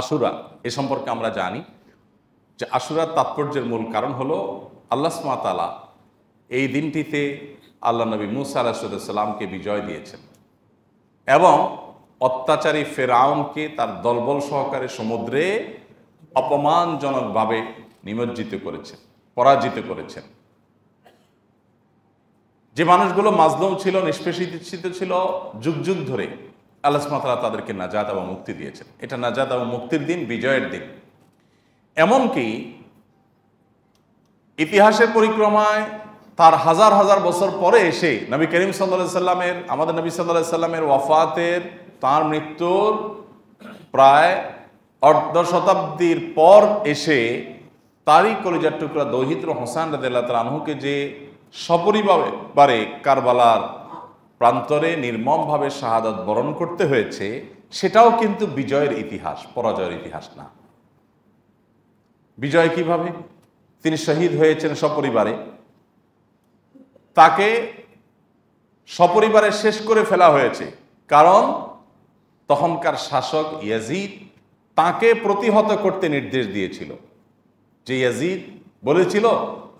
আশুরা এ সম্পর্কে আমরা জানি যে আশুরার তাৎপর্যের মূল কারণ হলো আল্লাহ স্মাতালা এই দিনটিতে আল্লাহ নবী মুসা আলাহিসাল্লামকে বিজয় দিয়েছেন এবং অত্যাচারী ফেরাউনকে তার দলবল সহকারে সমুদ্রে অপমানজনকভাবে নিমজ্জিত করেছেন পরাজিত করেছেন যে মানুষগুলো মাজলম ছিল নিষ্পেষিত ছিল যুগ যুগ ধরে আল্লাহ সুমাতালা তাদেরকে নাজাদ এবং মুক্তি দিয়েছেন এটা নাজাদ এবং মুক্তির দিন বিজয়ের দিন এমনকি ইতিহাসের পরিক্রমায় তার হাজার হাজার বছর পরে এসে নবী করিম সাল্লা সাল্লামের আমাদের নবী সাল্লা সাল্লামের ওয়াফাতের তার মৃত্যুর প্রায় অর্ধ শতাব্দীর পর এসে তারই কলিজার টুকরা দৌহিত্র হোসান রাদ আনহুকে যে সপরিবারে কারবালার প্রান্তরে নির্মমভাবে শাহাদত বরণ করতে হয়েছে সেটাও কিন্তু বিজয়ের ইতিহাস পরাজয়ের ইতিহাস না বিজয় কিভাবে তিনি শহীদ হয়েছেন সপরিবারে তাকে সপরিবারে শেষ করে ফেলা হয়েছে কারণ তখনকার শাসক ইয়াজিদ তাকে প্রতিহত করতে নির্দেশ দিয়েছিল যে ইয়াজিদ বলেছিল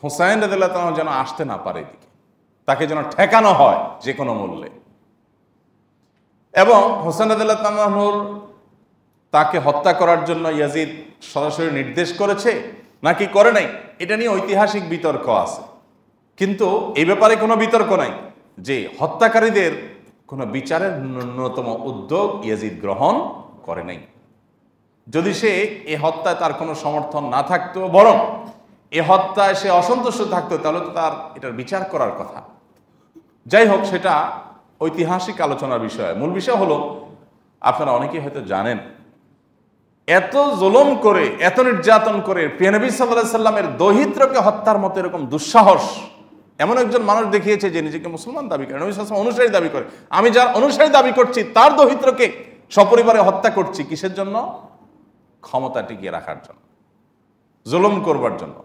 হুসাইন রাজ যেন আসতে না পারে তাকে যেন ঠেকানো হয় যে কোনো মূল্যে এবং হোসেন আদুল্লাহ তামাহুর তাকে হত্যা করার জন্য ইয়াজিদ সরাসরি নির্দেশ করেছে নাকি করে নাই এটা নিয়ে ঐতিহাসিক বিতর্ক আছে কিন্তু এই ব্যাপারে কোনো বিতর্ক নাই যে হত্যাকারীদের কোনো বিচারের ন্যূনতম উদ্যোগ ইয়াজিদ গ্রহণ করে নাই যদি সে এ হত্যায় তার কোনো সমর্থন না থাকতো বরং এ হত্যায় সে অসন্তুষ্ট থাকতো তাহলে তো তার এটার বিচার করার কথা যাই হোক সেটা ঐতিহাসিক আলোচনার বিষয় মূল বিষয় হলো আপনারা অনেকেই হয়তো জানেন এত জোলম করে এত নির্যাতন করে পেনবী সাল্লামের দহিত্রকে হত্যার মতো এরকম দুঃসাহস এমন একজন মানুষ দেখিয়েছে যে নিজেকে মুসলমান দাবি করে নবী অনুসারী দাবি করে আমি যার অনুসারী দাবি করছি তার দহিত্রকে সপরিবারে হত্যা করছি কিসের জন্য ক্ষমতা টিকিয়ে রাখার জন্য জুলুম করবার জন্য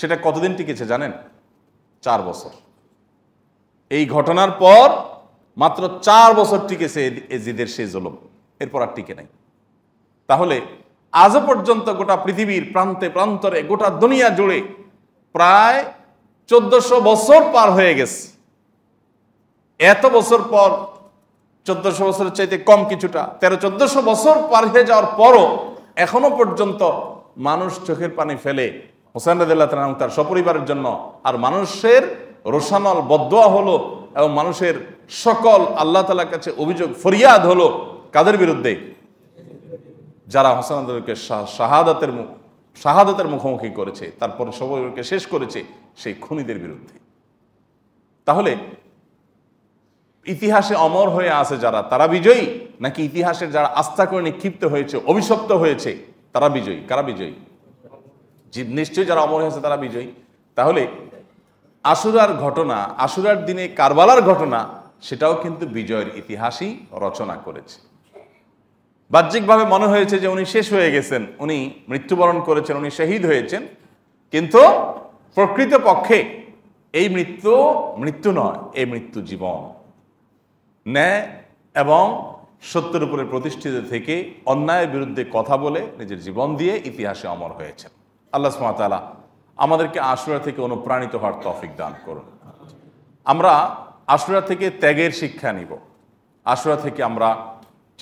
সেটা কতদিন টিকেছে জানেন চার বছর এই ঘটনার পর মাত্র চার বছর টিকেছে এজিদের সেই জলম এরপর আর টিকে নাই তাহলে আজও পর্যন্ত গোটা পৃথিবীর প্রান্তে প্রান্তরে গোটা দুনিয়া জুড়ে প্রায় চোদ্দশো বছর পার হয়ে গেছে এত বছর পর চোদ্দশো বছরের চাইতে কম কিছুটা তেরো চোদ্দশো বছর পার হয়ে যাওয়ার পরও এখনো পর্যন্ত মানুষ চোখের পানি ফেলে হোসেন রাজ তার সপরিবারের জন্য আর মানুষের রোশানল বদোয়া হলো এবং মানুষের সকল আল্লাহ তালার কাছে অভিযোগ ফরিয়াদ হলো কাদের বিরুদ্ধে যারা হাসানকে শাহাদাতের মুখ শাহাদাতের মুখোমুখি করেছে তারপর সবাইকে শেষ করেছে সেই খুনিদের বিরুদ্ধে তাহলে ইতিহাসে অমর হয়ে আছে যারা তারা বিজয়ী নাকি ইতিহাসের যারা আস্থা করে নিক্ষিপ্ত হয়েছে অভিশপ্ত হয়েছে তারা বিজয়ী কারা বিজয়ী নিশ্চয়ই যারা অমর হয়েছে তারা বিজয়ী তাহলে আশুরার ঘটনা আশুরার দিনে কারবালার ঘটনা সেটাও কিন্তু বিজয়ের ইতিহাসই রচনা করেছে বাহ্যিকভাবে মনে হয়েছে যে উনি শেষ হয়ে গেছেন উনি মৃত্যুবরণ করেছেন উনি শহীদ হয়েছেন কিন্তু প্রকৃত পক্ষে এই মৃত্যু মৃত্যু নয় এই মৃত্যু জীবন ন্যায় এবং সত্যের উপরে প্রতিষ্ঠিত থেকে অন্যায়ের বিরুদ্ধে কথা বলে নিজের জীবন দিয়ে ইতিহাসে অমর হয়েছেন আল্লাহ সুমাতালা আমাদেরকে আশুরা থেকে অনুপ্রাণিত হওয়ার তফিক দান করুন আমরা আশুরা থেকে ত্যাগের শিক্ষা নিব আশুরা থেকে আমরা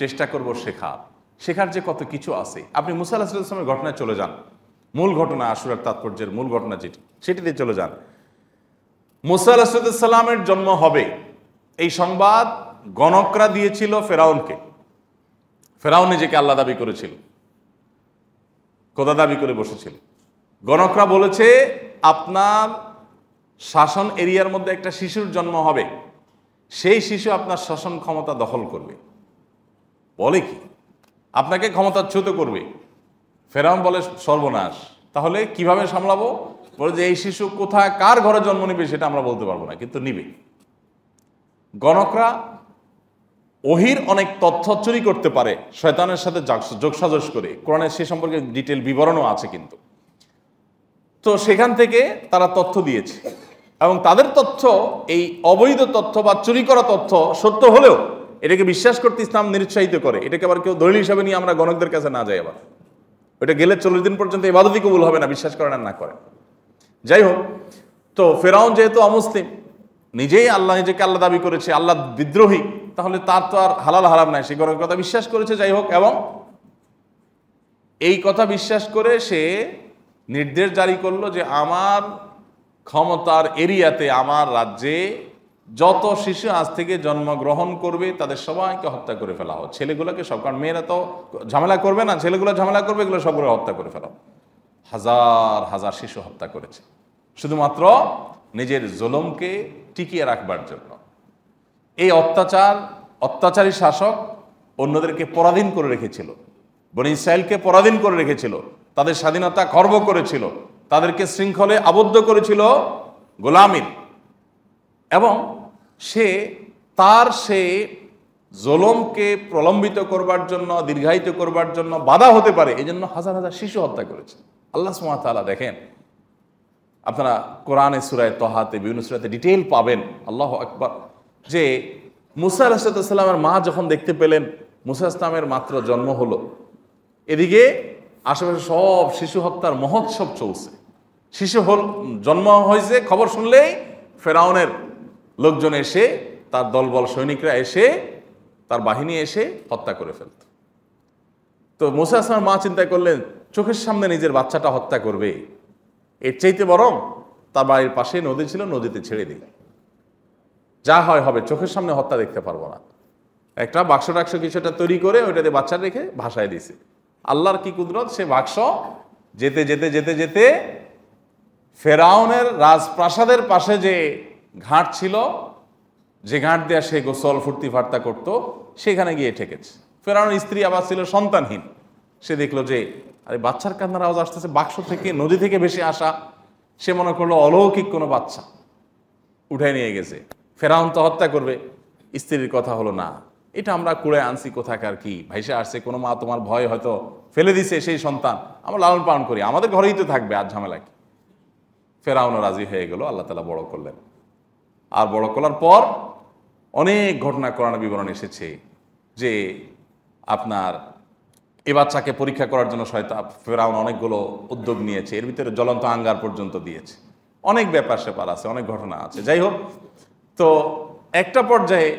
চেষ্টা করব শেখার শেখার যে কত কিছু আছে আপনি মুসা আসলামের ঘটনায় চলে যান মূল ঘটনা আশুরার তাৎপর্যের মূল ঘটনা যেটি সেটিতে চলে যান মুসা আলাহিসামের জন্ম হবে এই সংবাদ গণকরা দিয়েছিল ফেরাউনকে ফেরাউন নিজেকে আল্লাহ দাবি করেছিল কোদা দাবি করে বসেছিল গণকরা বলেছে আপনার শাসন এরিয়ার মধ্যে একটা শিশুর জন্ম হবে সেই শিশু আপনার শাসন ক্ষমতা দখল করবে বলে কি আপনাকে ক্ষমতা চ্যুত করবে ফেরাম বলে সর্বনাশ তাহলে কিভাবে সামলাবো বলে যে এই শিশু কোথায় কার ঘরে জন্ম নিবে সেটা আমরা বলতে পারবো না কিন্তু নিবে গণকরা ওহির অনেক তথ্য চুরি করতে পারে শয়তানের সাথে যোগসাজস করে কোরআনের সে সম্পর্কে ডিটেল বিবরণও আছে কিন্তু তো সেখান থেকে তারা তথ্য দিয়েছে এবং তাদের তথ্য এই অবৈধ তথ্য বা চুরি করা তথ্য সত্য হলেও এটাকে বিশ্বাস করতে ইসলাম নিরুৎসাহিত করে এটাকে আবার কেউ দলিল হিসাবে নিয়ে আমরা গণকদের কাছে না যাই আবার ওটা গেলে চল্লিশ দিন পর্যন্ত এবাদতি কবুল হবে না বিশ্বাস করেন না করেন যাই হোক তো ফেরাউন যেহেতু অমুসলিম নিজেই আল্লাহ নিজেকে আল্লাহ দাবি করেছে আল্লাহ বিদ্রোহী তাহলে তার তো আর হালাল হারাম নাই সে গণকের কথা বিশ্বাস করেছে যাই হোক এবং এই কথা বিশ্বাস করে সে নির্দেশ জারি করলো যে আমার ক্ষমতার এরিয়াতে আমার রাজ্যে যত শিশু আজ থেকে জন্মগ্রহণ করবে তাদের সবাইকে হত্যা করে ফেলা হোক ছেলেগুলোকে সব কারণ মেয়েরা তো ঝামেলা করবে না ছেলেগুলো ঝামেলা করবে এগুলো সবগুলো হত্যা করে ফেলা হাজার হাজার শিশু হত্যা করেছে শুধুমাত্র নিজের জোলমকে টিকিয়ে রাখবার জন্য এই অত্যাচার অত্যাচারী শাসক অন্যদেরকে পরাধীন করে রেখেছিল বনিসাইলকে পরাধীন করে রেখেছিল তাদের স্বাধীনতা খর্ব করেছিল তাদেরকে শৃঙ্খলে আবদ্ধ করেছিল গোলামির এবং সে তার সে জোলমকে প্রলম্বিত করবার জন্য দীর্ঘায়িত করবার জন্য বাধা হতে পারে এই জন্য হাজার হাজার শিশু হত্যা করেছে আল্লাহ সুমাতালা দেখেন আপনারা কোরআনে সুরায় তহাতে বিভিন্ন সুরাতে ডিটেল পাবেন আল্লাহ আকবর যে মুসা আলাহিসাল্লামের মা যখন দেখতে পেলেন মুসা ইসলামের মাত্র জন্ম হলো এদিকে আশেপাশে সব শিশু হত্যার মহোৎসব চলছে শিশু হল জন্ম হয়েছে খবর শুনলেই ফেরাউনের লোকজন এসে তার দলবল সৈনিকরা এসে তার বাহিনী এসে হত্যা করে ফেলত তো মোসা আসলামের মা চিন্তা করলেন চোখের সামনে নিজের বাচ্চাটা হত্যা করবে এর চাইতে বরং তার বাড়ির পাশে নদী ছিল নদীতে ছেড়ে দিই যা হয় হবে চোখের সামনে হত্যা দেখতে পারবো না একটা বাক্স টাক্স কিছুটা তৈরি করে ওইটাতে বাচ্চা রেখে ভাসায় দিয়েছে আল্লাহর কি কুদরত সে বাক্স যেতে যেতে যেতে যেতে ফেরাউনের রাজপ্রাসাদের পাশে যে ঘাট ছিল যে ঘাট দেওয়া সে গোসল ফুর্তি ফার্তা করত সেখানে গিয়ে ঠেকেছে ফেরাউনের স্ত্রী আবার ছিল সন্তানহীন সে দেখলো যে আরে বাচ্চার কান্নার আওয়াজ আসতেছে বাক্স থেকে নদী থেকে ভেসে আসা সে মনে করলো অলৌকিক কোনো বাচ্চা উঠে নিয়ে গেছে ফেরাউন তো হত্যা করবে স্ত্রীর কথা হলো না এটা আমরা কুড়ে আনছি কোথাকার কি ভাইসে আসছে কোনো মা তোমার ভয় হয়তো ফেলে দিছে সেই সন্তান আমরা লালন পালন করি আমাদের ঘরেই তো থাকবে আর ঝামেলা কি ফেরাউনও রাজি হয়ে গেল আল্লাহ তালা বড় করলেন আর বড় করার পর অনেক ঘটনা করানো বিবরণ এসেছে যে আপনার এ বাচ্চাকে পরীক্ষা করার জন্য শয়তা ফেরাউন অনেকগুলো উদ্যোগ নিয়েছে এর ভিতরে জ্বলন্ত আঙ্গার পর্যন্ত দিয়েছে অনেক ব্যাপার স্যাপার আছে অনেক ঘটনা আছে যাই হোক তো একটা পর্যায়ে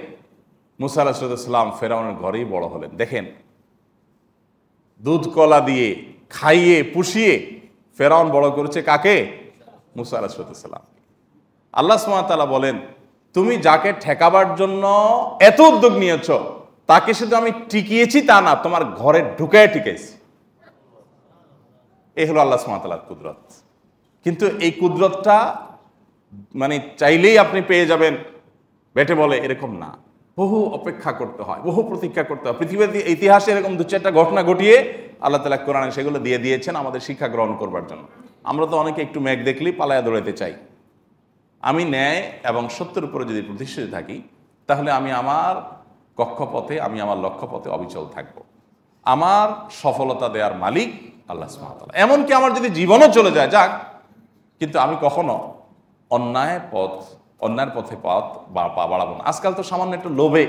মুসা আলাহিসাম ফেরাউনের ঘরেই বড় হলেন দেখেন দুধ কলা দিয়ে খাইয়ে পুষিয়ে ফেরাউন বড় করেছে কাকে মুসা আলাহিসাম আল্লাহ সুমাতালা বলেন তুমি যাকে ঠেকাবার জন্য এত উদ্যোগ নিয়েছ তাকে শুধু আমি টিকিয়েছি তা না তোমার ঘরে ঢুকায় টিকেছি এই হলো আল্লাহ সুমাতালার কুদরত কিন্তু এই কুদরতটা মানে চাইলেই আপনি পেয়ে যাবেন বেটে বলে এরকম না বহু অপেক্ষা করতে হয় বহু প্রতীক্ষা করতে হয় পৃথিবীর ইতিহাসে এরকম দু চারটা ঘটনা ঘটিয়ে আল্লাহ তালা কোরআনে সেগুলো দিয়ে দিয়েছেন আমাদের শিক্ষা গ্রহণ করবার জন্য আমরা তো অনেকে একটু মেঘ দেখলেই পালায়া দৌড়াইতে চাই আমি ন্যায় এবং সত্যের উপরে যদি প্রতিষ্ঠিত থাকি তাহলে আমি আমার কক্ষপথে আমি আমার লক্ষ্যপথে অবিচল থাকব। আমার সফলতা দেওয়ার মালিক আল্লাহ সুমাতালা এমনকি আমার যদি জীবনও চলে যায় যাক কিন্তু আমি কখনো অন্যায় পথ অন্যার পথে পথ বা পা বাড়াবো না আজকাল তো সামান্য একটু লোভে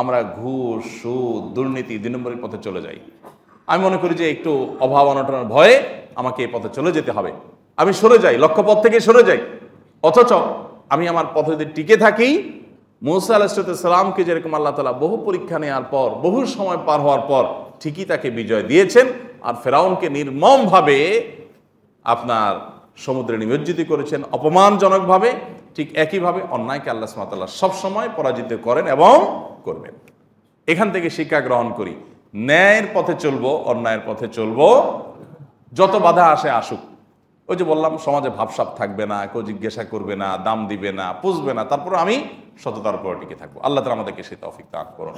আমরা ঘুষ সুদ দুর্নীতি দুই নম্বরের পথে চলে যাই আমি মনে করি যে একটু অভাব অনটনের ভয়ে আমাকে এই পথে চলে যেতে হবে আমি সরে যাই লক্ষ্যপথ থেকে সরে যাই অথচ আমি আমার পথে যদি টিকে থাকি মৌসা আলাহিসামকে যেরকম আল্লাহ তালা বহু পরীক্ষা নেওয়ার পর বহু সময় পার হওয়ার পর ঠিকই তাকে বিজয় দিয়েছেন আর ফেরাউনকে নির্মমভাবে আপনার সমুদ্রে নিমজ্জিত করেছেন অপমানজনকভাবে ঠিক একইভাবে অন্যায়কে আল্লাহ সুমাতাল্লাহ সবসময় পরাজিত করেন এবং করবেন এখান থেকে শিক্ষা গ্রহণ করি ন্যায়ের পথে চলবো অন্যায়ের পথে চলবো যত বাধা আসে আসুক ওই যে বললাম সমাজে ভাবসাপ থাকবে না কেউ জিজ্ঞাসা করবে না দাম দিবে না পুষবে না তারপর আমি সততার উপর টিকে থাকবো আল্লাহ তালা আমাদেরকে সেই তফিক দান করুন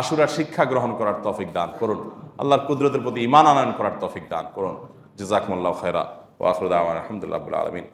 আশুরার শিক্ষা গ্রহণ করার তফিক দান করুন আল্লাহর কুদরতের প্রতি ইমান আনয়ন করার তফিক দান করুন জেজাকমুল্লাহ খেরা ওয়াসুদ আহমদুল্লাহ আলমিন